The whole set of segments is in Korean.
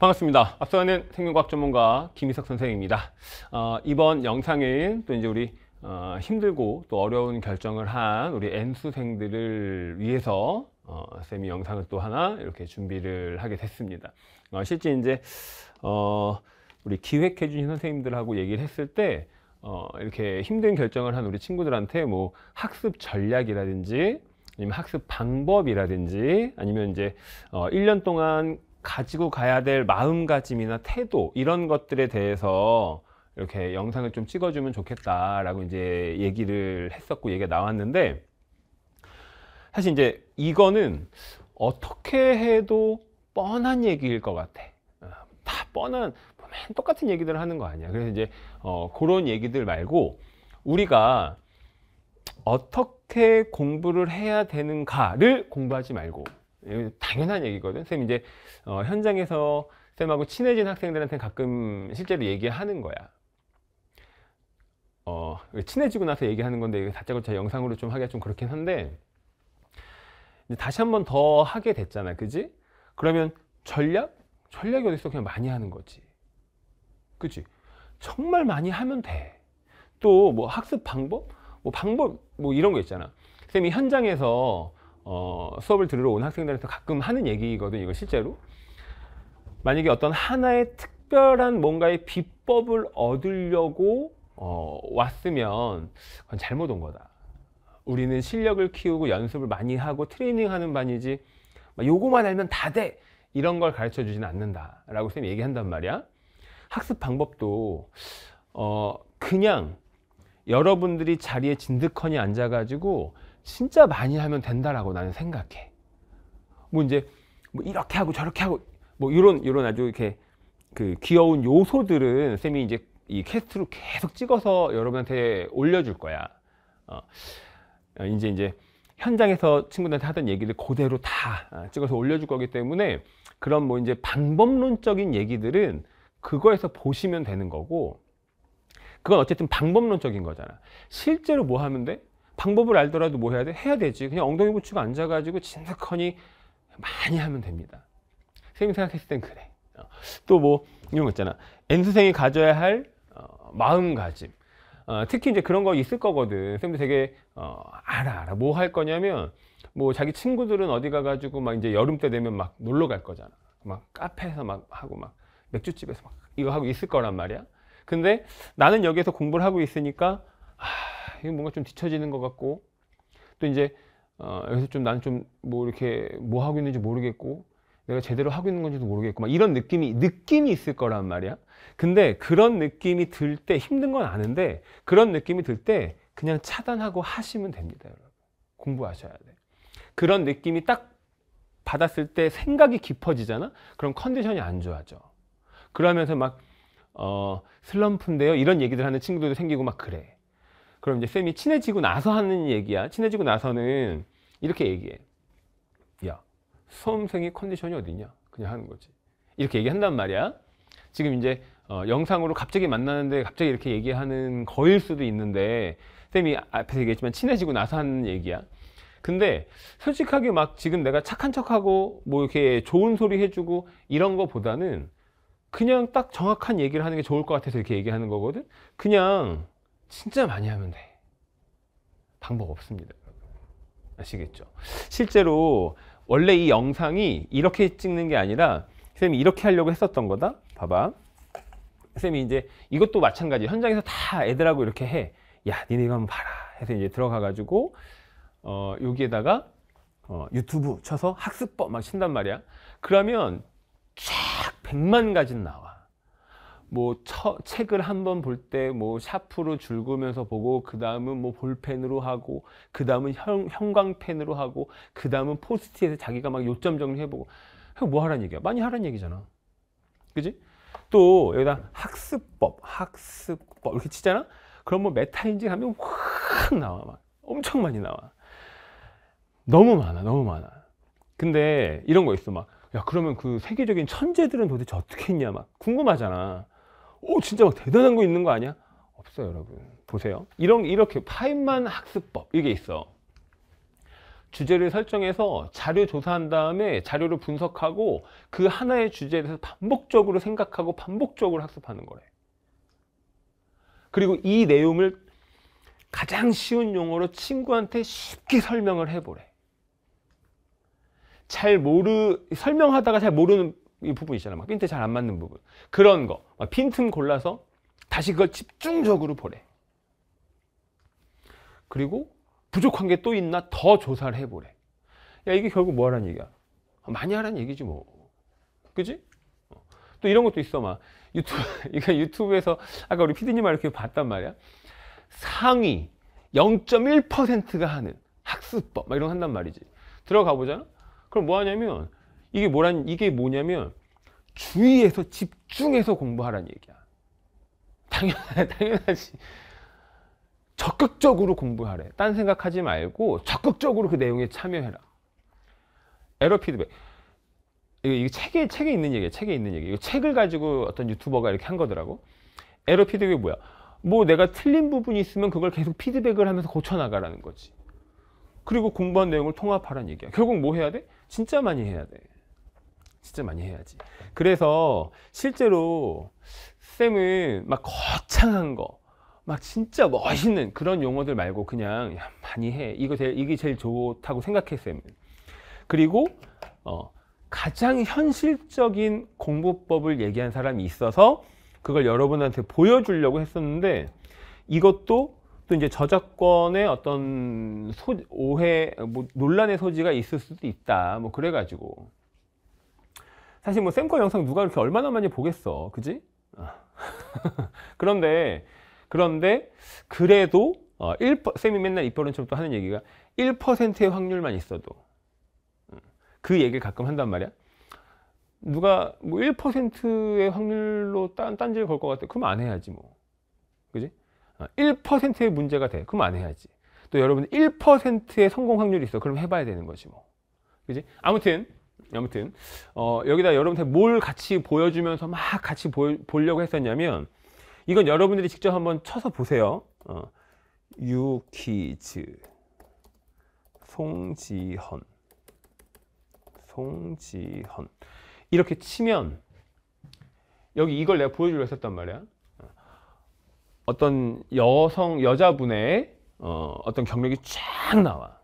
반갑습니다. 앞서는 생명과학 전문가 김희석 선생입니다. 어, 이번 영상은 또 이제 우리 어, 힘들고 또 어려운 결정을 한 우리 N수생들을 위해서 어, 쌤이 영상을 또 하나 이렇게 준비를 하게 됐습니다. 어, 실제 이제 어, 우리 기획해 주신 선생님들하고 얘기를 했을 때 어, 이렇게 힘든 결정을 한 우리 친구들한테 뭐 학습 전략이라든지 아니면 학습 방법이라든지 아니면 이제 어, 1년 동안 가지고 가야 될 마음가짐이나 태도 이런 것들에 대해서 이렇게 영상을 좀 찍어주면 좋겠다라고 이제 얘기를 했었고 얘기가 나왔는데 사실 이제 이거는 어떻게 해도 뻔한 얘기일 것 같아. 어, 다 뻔한 맨 똑같은 얘기들을 하는 거 아니야. 그래서 이제 어, 그런 얘기들 말고 우리가 어떻게 공부를 해야 되는가를 공부하지 말고 당연한 얘기거든. 쌤 이제 어, 현장에서 쌤하고 친해진 학생들한테 가끔 실제로 얘기하는 거야. 어, 친해지고 나서 얘기하는 건데 다짜고짜 영상으로 좀 하기가 좀 그렇긴 한데 다시 한번 더 하게 됐잖아, 그지? 그러면 전략? 전략이 어딨어? 그냥 많이 하는 거지. 그지? 정말 많이 하면 돼. 또 뭐 학습 방법? 뭐 방법 뭐 이런 거 있잖아. 쌤이 현장에서 어, 수업을 들으러 온 학생들한테 가끔 하는 얘기거든요. 이거 실제로. 만약에 어떤 하나의 특별한 뭔가의 비법을 얻으려고 어, 왔으면 그건 잘못 온 거다. 우리는 실력을 키우고 연습을 많이 하고 트레이닝하는 반이지 요거만 알면 다 돼. 이런 걸 가르쳐 주지는 않는다. 라고 선 쌤이 얘기한단 말이야. 학습 방법도 어, 그냥 여러분들이 자리에 진득하니 앉아가지고 진짜 많이 하면 된다라고 나는 생각해. 뭐 이제 뭐 이렇게 하고 저렇게 하고 뭐 이런 이런 아주 이렇게 그 귀여운 요소들은 쌤이 이제 이 캐스트로 계속 찍어서 여러분한테 올려줄 거야. 어, 어 이제 이제 현장에서 친구들한테 하던 얘기를 그대로 다 아, 찍어서 올려줄 거기 때문에 그런 뭐 이제 방법론적인 얘기들은 그거에서 보시면 되는 거고 그건 어쨌든 방법론적인 거잖아. 실제로 뭐 하면 돼? 방법을 알더라도 뭐 해야 돼? 해야 되지. 그냥 엉덩이 붙이고 앉아가지고 진득하니 많이 하면 됩니다. 선생님이 생각했을 땐 그래. 어. 또뭐 이런 거 있잖아. N수생이 가져야 할 어, 마음가짐. 어, 특히 이제 그런 거 있을 거거든. 선생님도 되게 어, 알아 알아. 뭐 할 거냐면 뭐 자기 친구들은 어디 가가지고 막 이제 여름 때 되면 막 놀러 갈 거잖아. 막 카페에서 막 하고 막 맥주집에서 막 이거 하고 있을 거란 말이야. 근데 나는 여기에서 공부를 하고 있으니까 아, 이거 뭔가 좀 뒤처지는 것 같고 또 이제 어, 여기서 좀 나는 좀 뭐 이렇게 뭐 하고 있는지 모르겠고 내가 제대로 하고 있는 건지도 모르겠고 막 이런 느낌이 느낌이 있을 거란 말이야. 근데 그런 느낌이 들 때 힘든 건 아는데 그런 느낌이 들 때 그냥 차단하고 하시면 됩니다, 여러분. 공부하셔야 돼. 그런 느낌이 딱 받았을 때 생각이 깊어지잖아. 그럼 컨디션이 안 좋아져. 그러면서 막 어, 슬럼프인데요. 이런 얘기들 하는 친구들도 생기고 막 그래. 그럼 이제 쌤이 친해지고 나서 하는 얘기야. 친해지고 나서는 이렇게 얘기해. 야, 수험생이 컨디션이 어디냐? 그냥 하는 거지. 이렇게 얘기한단 말이야. 지금 이제 어, 영상으로 갑자기 만나는데 갑자기 이렇게 얘기하는 거일 수도 있는데 쌤이 앞에서 얘기했지만 친해지고 나서 하는 얘기야. 근데 솔직하게 막 지금 내가 착한 척하고 뭐 이렇게 좋은 소리 해주고 이런 거보다는 그냥 딱 정확한 얘기를 하는 게 좋을 것 같아서 이렇게 얘기하는 거거든 그냥 진짜 많이 하면 돼 방법 없습니다 아시겠죠 실제로 원래 이 영상이 이렇게 찍는 게 아니라 선생님이 이렇게 하려고 했었던 거다 봐봐 선생님이 이제 이것도 마찬가지 현장에서 다 애들하고 이렇게 해 야 니네가 한번 봐라 해서 이제 들어가 가지고 어, 여기에다가 어, 유튜브 쳐서 학습법 막 친단 말이야 그러면 쫙1 0 0만 가지는 나와. 뭐 처, 책을 한 번 볼 때 뭐 샤프로 줄그면서 보고 그 다음은 뭐 볼펜으로 하고 그 다음은 형광펜으로 하고 그 다음은 포스트잇에 자기가 막 요점 정리해보고 뭐하라는 얘기야? 많이 하라는 얘기잖아. 그지? 또 여기다 학습법, 학습법 이렇게 치잖아? 그럼 뭐 메타 인지 하면 확 나와. 막. 엄청 많이 나와. 너무 많아, 너무 많아. 근데 이런 거 있어. 막야 그러면 그 세계적인 천재들은 도대체 어떻게 했냐 막 궁금하잖아 오 진짜 막 대단한 거 있는 거 아니야? 없어요 여러분 보세요 이런 이렇게 파인만 학습법 이게 있어 주제를 설정해서 자료 조사한 다음에 자료를 분석하고 그 하나의 주제에 대해서 반복적으로 생각하고 반복적으로 학습하는 거래 그리고 이 내용을 가장 쉬운 용어로 친구한테 쉽게 설명을 해보래 잘 모르 설명하다가 잘 모르는 이 부분 있잖아. 막 핀트 잘 안 맞는 부분. 그런 거. 막 핀틈 골라서 다시 그걸 집중적으로 보래. 그리고 부족한 게 또 있나 더 조사를 해보래. 야 이게 결국 뭐 하라는 얘기야? 많이 하라는 얘기지 뭐. 그지? 어. 또 이런 것도 있어 막 유튜브 이거 유튜브에서 아까 우리 피디님 말 이렇게 봤단 말이야. 상위 0.1%가 하는 학습법 막 이런 거 한단 말이지. 들어가 보자 그럼 뭐 하냐면 이게 뭐란 이게 뭐냐면 주의해서 집중해서 공부하라는 얘기야. 당연 당연하지. 적극적으로 공부하래. 딴 생각하지 말고 적극적으로 그 내용에 참여해라. 에러 피드백. 이거, 이거 책에 책에 있는 얘기야. 책에 있는 얘기. 이거 책을 가지고 어떤 유튜버가 이렇게 한 거더라고. 에러 피드백이 뭐야? 뭐 내가 틀린 부분이 있으면 그걸 계속 피드백을 하면서 고쳐 나가라는 거지. 그리고 공부한 내용을 통합하라는 얘기야. 결국 뭐 해야 돼? 진짜 많이 해야 돼. 진짜 많이 해야지. 그래서 실제로 쌤은 막 거창한 거, 막 진짜 멋있는 그런 용어들 말고 그냥 야, 많이 해. 이거 제일, 이게 제일 좋다고 생각해 쌤은. 그리고 어, 가장 현실적인 공부법을 얘기한 사람이 있어서 그걸 여러분한테 보여주려고 했었는데 이것도 또 이제 저작권의 어떤 소, 오해, 뭐 논란의 소지가 있을 수도 있다. 뭐 그래가지고 사실 뭐 샘거 영상 누가 그렇게 얼마나 많이 보겠어, 그지? 아. 그런데 그런데 그래도 어, 쌤이 맨날 입버릇처럼 또 하는 얘기가 1%의 확률만 있어도 음. 그 얘기를 가끔 한단 말이야. 누가 뭐 1%의 확률로 딴, 딴를걸 것 같아. 그럼 안 해야지 뭐. 그지? 1%의 어, 문제가 돼. 그럼 안 해야지. 또 여러분 1%의 성공 확률이 있어. 그럼 해봐야 되는 거지 뭐. 그지? 아무튼 아무튼 어, 여기다 여러분한테 뭘 같이 보여주면서 막 같이 보, 보려고 했었냐면 이건 여러분들이 직접 한번 쳐서 보세요. 어, 유키즈 송지헌 송지헌 이렇게 치면 여기 이걸 내가 보여주려 고 했었단 말이야 어떤 여성 여자분의 어, 어떤 경력이 쫙 나와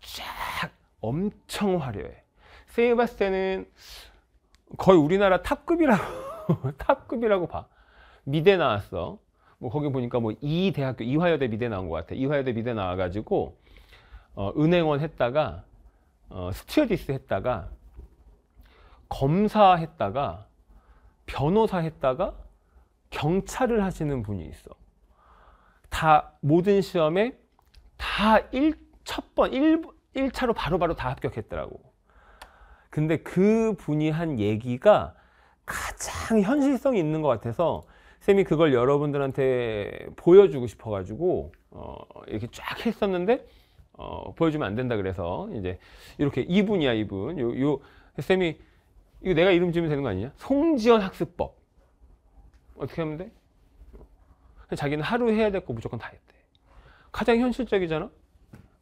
쫙 엄청 화려해 세이 봤을 때는 거의 우리나라 탑급이라고 탑급이라고 봐 미대 나왔어 뭐 거기 보니까 뭐 이 대학교 이화여대 미대 나온 것 같아 이화여대 미대 나와가지고 어, 은행원 했다가 어, 스튜어디스 했다가 검사 했다가 변호사 했다가 경찰을 하시는 분이 있어. 다 모든 시험에 다 첫번 1, 1차로 바로바로 다 합격했더라고. 근데 그 분이 한 얘기가 가장 현실성이 있는 것 같아서 쌤이 그걸 여러분들한테 보여주고 싶어가지고 어, 이렇게 쫙 했었는데 어, 보여주면 안 된다 그래서 이제 이렇게 이분이야 이분 요, 요 쌤이 이거 내가 이름 지으면 되는 거 아니냐? 송지연 학습법 어떻게 하면 돼? 자기는 하루 해야 될 거 무조건 다 했대. 가장 현실적이잖아?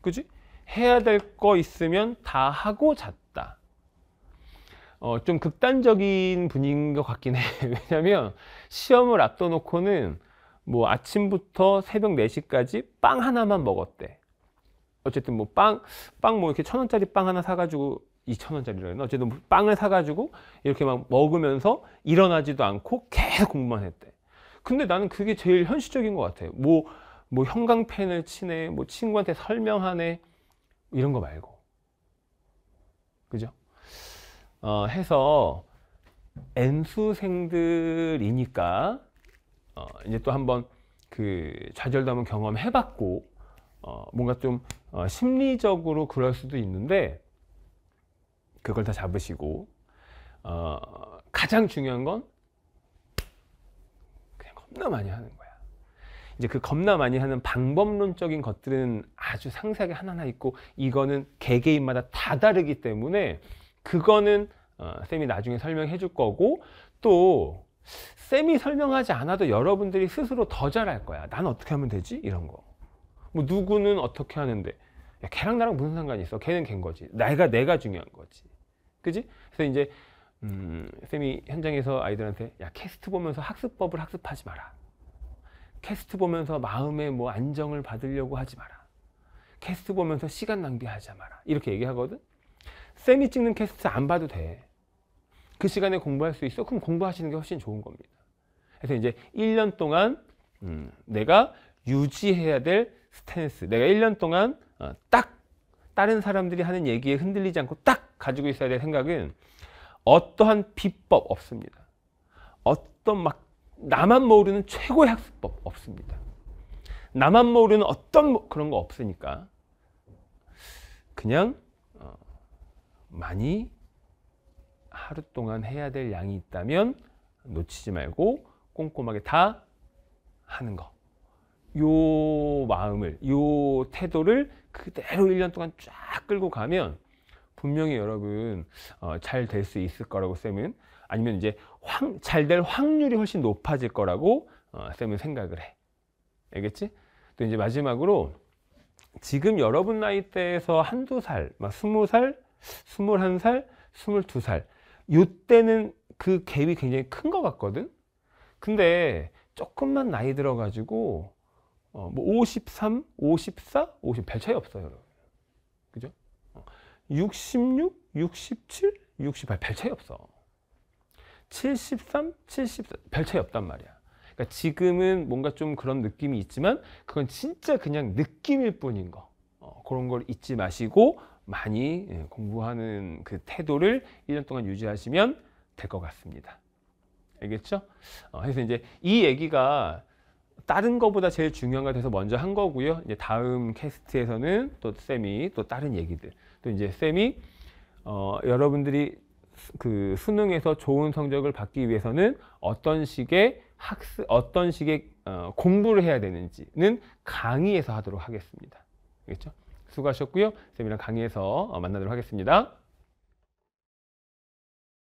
그지? 해야 될 거 있으면 다 하고 잤다. 어, 좀 극단적인 분인 것 같긴 해. 왜냐면 시험을 앞둬놓고는 뭐 아침부터 새벽 4시까지 빵 하나만 먹었대. 어쨌든 뭐 빵, 빵 뭐 이렇게 천 원짜리 빵 하나 사가지고 2천원짜리라 했나? 어쨌든 빵을 사가지고 이렇게 막 먹으면서 일어나지도 않고 계속 공부만 했대. 근데 나는 그게 제일 현실적인 것 같아. 뭐, 뭐 형광펜을 치네, 뭐 친구한테 설명하네, 이런 거 말고. 그죠? 어, 해서 N수생들이니까 어, 이제 또 한번 그 좌절담은 경험해봤고 어, 뭔가 좀 어, 심리적으로 그럴 수도 있는데 그걸 다 잡으시고 어, 가장 중요한 건 그냥 겁나 많이 하는 거야. 이제 그 겁나 많이 하는 방법론적인 것들은 아주 상세하게 하나하나 있고 이거는 개개인마다 다 다르기 때문에 그거는 어, 쌤이 나중에 설명해 줄 거고 또 쌤이 설명하지 않아도 여러분들이 스스로 더 잘할 거야. 난 어떻게 하면 되지? 이런 거. 뭐 누구는 어떻게 하는데 야, 걔랑 나랑 무슨 상관이 있어? 걔는 걘 거지. 내가 내가 중요한 거지. 그지? 그래서 이제 음, 쌤이 현장에서 아이들한테 야 캐스트 보면서 학습법을 학습하지 마라. 캐스트 보면서 마음의 뭐 안정을 받으려고 하지 마라. 캐스트 보면서 시간 낭비하지 마라. 이렇게 얘기하거든. 쌤이 찍는 캐스트 안 봐도 돼. 그 시간에 공부할 수 있어? 그럼 공부하시는 게 훨씬 좋은 겁니다. 그래서 이제 1년 동안 음, 내가 유지해야 될 스탠스. 내가 1년 동안 어, 딱 다른 사람들이 하는 얘기에 흔들리지 않고 딱 가지고 있어야 될 생각은 어떠한 비법 없습니다. 어떤 막 나만 모르는 최고의 학습법 없습니다. 나만 모르는 어떤 뭐 그런 거 없으니까 그냥 어, 많이 하루 동안 해야 될 양이 있다면 놓치지 말고 꼼꼼하게 다 하는 거. 요 마음을, 요 태도를 그대로 1년 동안 쫙 끌고 가면 분명히 여러분 어, 잘될 수 있을 거라고 쌤은 아니면 이제 잘 될 확률이 훨씬 높아질 거라고 어, 쌤은 생각을 해. 알겠지? 또 이제 마지막으로 지금 여러분 나이 때에서 한두 살, 막 스무 살, 스물한 살, 스물두 살이때는그 갭이 굉장히 큰 것 같거든? 근데 조금만 나이 들어가지고 어, 뭐 53, 54, 50, 별 차이 없어요 66, 67, 68, 별 차이 없어. 73, 74, 별 차이 없단 말이야. 그러니까 지금은 뭔가 좀 그런 느낌이 있지만 그건 진짜 그냥 느낌일 뿐인 거. 어, 그런 걸 잊지 마시고 많이 예, 공부하는 그 태도를 1년 동안 유지하시면 될 것 같습니다. 알겠죠? 어, 그래서 이제 이 얘기가 다른 거보다 제일 중요한 것걸 돼서 먼저 한 거고요. 이제 다음 캐스트에서는 또 쌤이 또 다른 얘기들 또 이제 쌤이 어, 여러분들이 그 수능에서 좋은 성적을 받기 위해서는 어떤 식의 학습, 어떤 식의 어, 공부를 해야 되는지는 강의에서 하도록 하겠습니다. 알겠죠? 수고하셨고요. 쌤이랑 강의에서 어, 만나도록 하겠습니다.